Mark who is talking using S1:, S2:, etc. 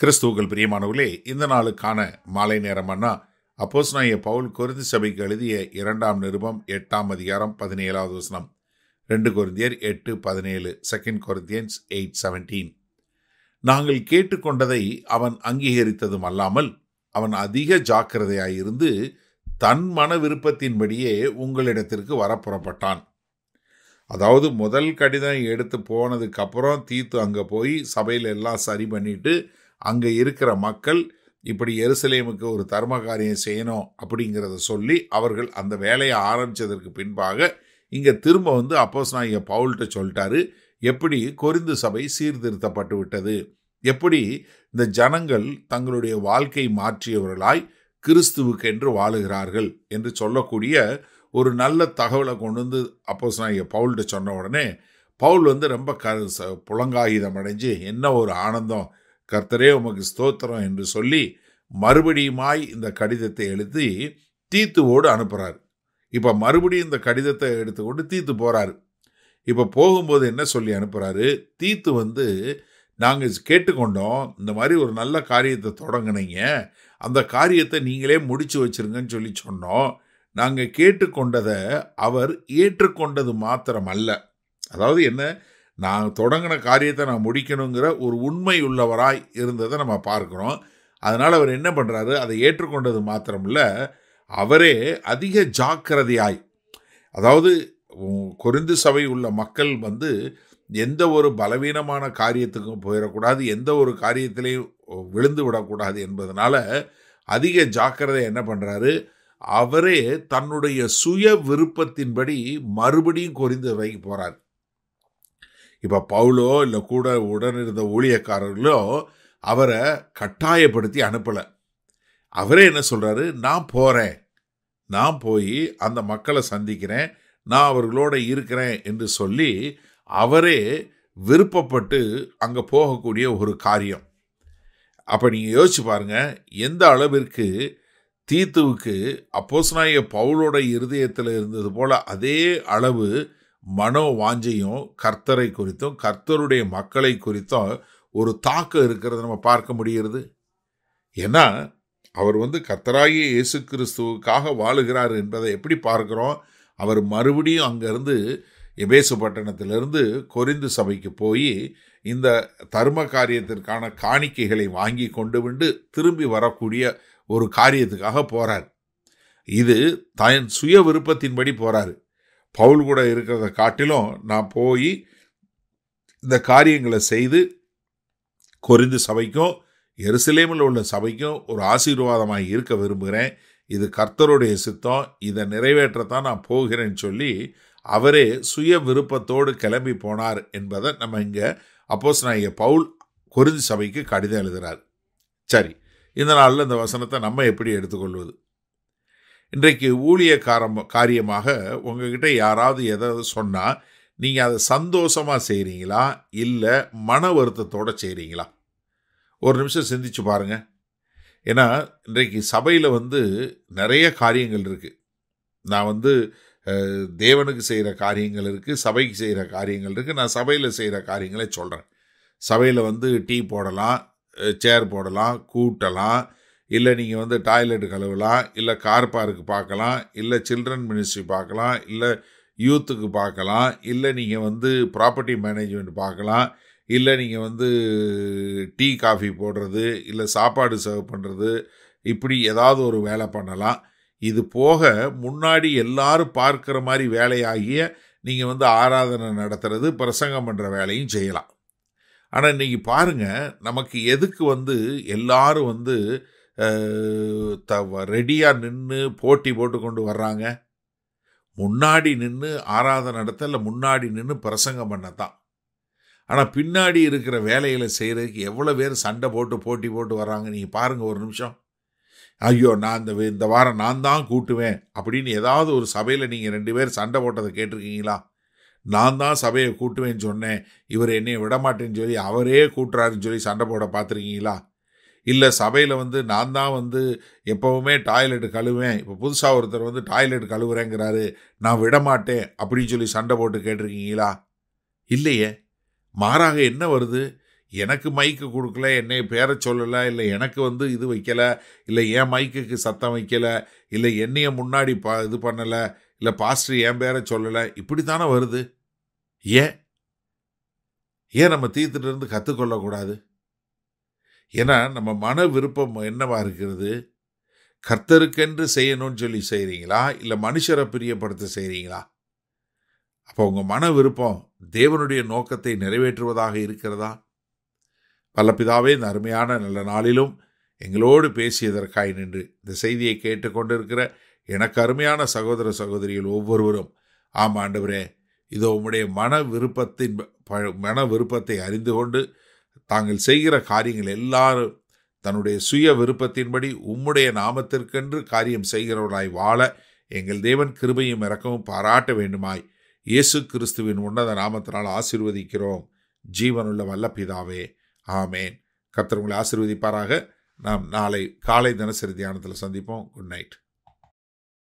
S1: கிறிஸ்துவுக்கள் பிரியமானவர்களே இந்த நாளுக்கான மாலை நேரம்னா அப்போஸ் நாய பவுல் குருந்தி சபைக்கு எழுதிய இரண்டாம் நிருபம் எட்டாம் அதிகாரம் பதினேழாவது வசனம் ரெண்டு குருந்தியர் எட்டு பதினேழு செகண்ட் குருந்தியன்ஸ் எயிட் செவன்டீன் நாங்கள் கேட்டுக்கொண்டதை அவன் அங்கீகரித்ததும் அல்லாமல் அவன் அதிக ஜாக்கிரதையாயிருந்து தன் மன விருப்பத்தின்படியே உங்களிடத்திற்கு வர புறப்பட்டான் அதாவது முதல் கடிதம் எடுத்து போனதுக்கப்புறம் தீத்து அங்கே போய் சபையில் எல்லாம் சரி பண்ணிவிட்டு அங்கே இருக்கிற மக்கள் இப்படி எருசலேமுக்கு ஒரு தர்ம காரியம் செய்யணும் அப்படிங்கிறத சொல்லி அவர்கள் அந்த வேலையை ஆரம்பித்ததற்கு பின்பாக இங்கே திரும்ப வந்து அப்போஸ் நாயக பவுல்கிட்ட சொல்லிட்டாரு எப்படி கொரிந்து சபை சீர்திருத்தப்பட்டு விட்டது எப்படி இந்த ஜனங்கள் தங்களுடைய வாழ்க்கை மாற்றியவர்களாய் கிறிஸ்துவுக்கு என்று வாழுகிறார்கள் என்று சொல்லக்கூடிய ஒரு நல்ல தகவலை கொண்டு வந்து அப்போஸ் நாயக பவுல்கிட்ட சொன்ன உடனே பவுல் வந்து ரொம்ப க புலங்காகிதம் அடைஞ்சு என்ன ஒரு ஆனந்தம் கர்த்தரே உமக்கு ஸ்தோத்திரம் என்று சொல்லி மறுபடியுமாய் இந்த கடிதத்தை எழுதி தீத்துவோடு அனுப்புகிறார் இப்போ மறுபடியும் இந்த கடிதத்தை எடுத்துக்கொண்டு தீத்து போகிறாரு இப்போ போகும்போது என்ன சொல்லி அனுப்புகிறாரு தீத்து வந்து நாங்கள் கேட்டுக்கொண்டோம் இந்த மாதிரி ஒரு நல்ல காரியத்தை தொடங்கினீங்க அந்த காரியத்தை நீங்களே முடிச்சு வச்சுருங்கன்னு சொல்லி சொன்னோம் நாங்கள் கேட்டுக்கொண்டதை அவர் ஏற்றுக்கொண்டது மாத்திரம் அல்ல அதாவது என்ன நான் தொடங்கின காரியத்தை நான் முடிக்கணுங்கிற ஒரு உண்மை உள்ளவராய் இருந்ததை நம்ம பார்க்குறோம் அதனால் அவர் என்ன பண்ணுறாரு அதை ஏற்றுக்கொண்டது மாத்திரமில்ல அவரே அதிக ஜாக்கிரதையாய் அதாவது குறைந்து சபை உள்ள மக்கள் வந்து எந்த ஒரு பலவீனமான காரியத்துக்கும் போயிடக்கூடாது எந்த ஒரு காரியத்திலையும் விழுந்து விடக்கூடாது என்பதனால் அதிக ஜாக்கிரதை என்ன பண்ணுறாரு அவரே தன்னுடைய சுய விருப்பத்தின்படி மறுபடியும் கொரிந்த வைக்க போகிறார் இப்போ பவுலோ இல்லை கூட உடன் இருந்த ஊழியக்காரர்களோ அவரை கட்டாயப்படுத்தி அனுப்பலை அவரே என்ன சொல்கிறாரு நான் போகிறேன் நான் போய் அந்த மக்களை சந்திக்கிறேன் நான் அவர்களோட இருக்கிறேன் என்று சொல்லி அவரே விருப்பப்பட்டு அங்கே போகக்கூடிய ஒரு காரியம் அப்போ நீங்கள் யோசிச்சு பாருங்கள் எந்த அளவிற்கு தீத்துவுக்கு அப்போஸ்னாய பவுலோட இருதயத்தில் இருந்தது போல் அதே அளவு மனோ வாஞ்சையும் கர்த்தரை குறித்தும் கர்த்தருடைய மக்களை குறித்தும் ஒரு தாக்கம் இருக்கிறத நம்ம பார்க்க முடிகிறது ஏன்னா அவர் வந்து கர்த்தராகிய இயேசு கிறிஸ்துவுக்காக வாழுகிறார் என்பதை எப்படி பார்க்குறோம் அவர் மறுபடியும் அங்கேருந்து எபேசு பட்டணத்திலிருந்து கொரிந்து சபைக்கு போய் இந்த தர்ம காரியத்திற்கான காணிக்கைகளை வாங்கி கொண்டு விண்டு திரும்பி வரக்கூடிய ஒரு காரியத்துக்காக போகிறார் இது தன் சுய விருப்பத்தின்படி போகிறார் பவுல் கூட இருக்கிறத காட்டிலும் நான் போய் இந்த காரியங்களை செய்து கொறிந்து சபைக்கும் எருசலேமில் உள்ள சபைக்கும் ஒரு ஆசீர்வாதமாக இருக்க விரும்புகிறேன் இது கர்த்தருடைய சித்தம் இதை நிறைவேற்றத்தான் நான் போகிறேன்னு சொல்லி அவரே சுய விருப்பத்தோடு கிளம்பி போனார் என்பதை நம்ம இங்கே அப்போஸ் நான் இங்கே பவுல் குருதி சபைக்கு கடிதம் எழுதுகிறார் சரி இந்த நாளில் இந்த வசனத்தை நம்ம எப்படி எடுத்துக்கொள்வது இன்றைக்கு ஊழிய காரம் காரியமாக உங்ககிட்ட யாராவது எதாவது சொன்னால் நீங்கள் அதை சந்தோஷமாக செய்கிறீங்களா இல்லை மன வருத்தத்தோடு செய்கிறீங்களா ஒரு நிமிஷம் சிந்திச்சு பாருங்கள் ஏன்னா இன்றைக்கு சபையில் வந்து நிறைய காரியங்கள் இருக்குது நான் வந்து தேவனுக்கு செய்கிற காரியங்கள் இருக்குது சபைக்கு செய்கிற காரியங்கள் இருக்குது நான் சபையில் செய்கிற காரியங்களே சொல்கிறேன் சபையில் வந்து டீ போடலாம் சேர் போடலாம் கூட்டலாம் இல்லை நீங்கள் வந்து டாய்லெட் கழுவலாம் இல்லை கார் பார்க்கு பார்க்கலாம் இல்லை சில்ட்ரன் மினிஸ்ட்ரி பார்க்கலாம் இல்லை யூத்துக்கு பார்க்கலாம் இல்லை நீங்கள் வந்து ப்ராப்பர்ட்டி மேனேஜ்மெண்ட் பார்க்கலாம் இல்லை நீங்கள் வந்து டீ காஃபி போடுறது இல்லை சாப்பாடு சர்வ் பண்ணுறது இப்படி ஏதாவது ஒரு வேலை பண்ணலாம் இது போக முன்னாடி எல்லாரும் பார்க்குற மாதிரி வேலையாகிய நீங்கள் வந்து ஆராதனை நடத்துறது பிரசங்கம் பண்ணுற வேலையும் செய்யலாம் ஆனால் இன்றைக்கி பாருங்கள் நமக்கு எதுக்கு வந்து எல்லாரும் வந்து த ரெடியாக நின்று போட்டி போட்டு கொண்டு வர்றாங்க முன்னாடி நின்று ஆராதனை நடத்த இல்லை முன்னாடி நின்று பிரசங்கம் பண்ணத்தான் ஆனால் பின்னாடி இருக்கிற வேலையில் செய்கிறதுக்கு எவ்வளோ பேர் சண்டை போட்டு போட்டி போட்டு வர்றாங்க நீங்கள் பாருங்கள் ஒரு நிமிஷம் ஐயோ நான் இந்த இந்த வாரம் நான் தான் கூட்டுவேன் அப்படின்னு ஏதாவது ஒரு சபையில் நீங்கள் ரெண்டு பேர் சண்டை போட்டதை கேட்டிருக்கீங்களா நான் தான் சபையை கூட்டுவேன்னு சொன்னேன் இவர் என்னை விடமாட்டேன்னு சொல்லி அவரே கூட்டுறாருன்னு சொல்லி சண்டை போட பார்த்துருக்கீங்களா இல்லை சபையில் வந்து நான் தான் வந்து எப்போவுமே டாய்லெட் கழுவேன் இப்போ புதுசாக ஒருத்தர் வந்து டாய்லெட் கழுவுறேங்கிறாரு நான் விடமாட்டேன் அப்படின்னு சொல்லி சண்டை போட்டு கேட்டிருக்கீங்களா இல்லையே மாறாக என்ன வருது எனக்கு மைக்கு கொடுக்கல என்னை பேரை சொல்லலை இல்லை எனக்கு வந்து இது வைக்கலை இல்லை என் மைக்குக்கு சத்தம் வைக்கலை இல்லை என்னைய முன்னாடி பா இது பண்ணலை இல்லை பாஸ்டர் என் பேரை சொல்லலை இப்படி தானே வருது ஏன் ஏன் நம்ம தீர்த்துட்டு இருந்து கற்றுக்கொள்ளக்கூடாது ஏன்னா நம்ம மன விருப்பம் என்னவாக இருக்கிறது கர்த்தருக்கென்று செய்யணும்னு சொல்லி செய்கிறீங்களா இல்லை மனுஷரை பிரியப்படுத்த செய்கிறீங்களா அப்போ உங்கள் மன விருப்பம் தேவனுடைய நோக்கத்தை நிறைவேற்றுவதாக இருக்கிறதா பல்லப்பிதாவே இந்த அருமையான நல்ல நாளிலும் எங்களோடு பேசியதற்காய் நின்று இந்த செய்தியை கேட்டுக்கொண்டிருக்கிற எனக்கு அருமையான சகோதர சகோதரிகள் ஒவ்வொருவரும் ஆமாண்டவரே இதோ உங்களுடைய மன விருப்பத்தின் மன விருப்பத்தை அறிந்து கொண்டு தாங்கள் செய்கிற காரியங்கள் எல்லாரும் தன்னுடைய சுய விருப்பத்தின்படி உம்முடைய நாமத்திற்கென்று காரியம் செய்கிறவர்களாய் வாழ எங்கள் தேவன் கிருபையும் இறக்கவும் பாராட்ட வேண்டுமாய் இயேசு கிறிஸ்துவின் உன்னத நாமத்தினால் ஆசிர்வதிக்கிறோம் ஜீவனுள்ள வல்லப்பிதாவே ஆமேன் கத்திரவங்களை உங்களை ஆசிர்வதிப்பாராக நாம் நாளை காலை தினசரி தியானத்தில் சந்திப்போம் குட் நைட்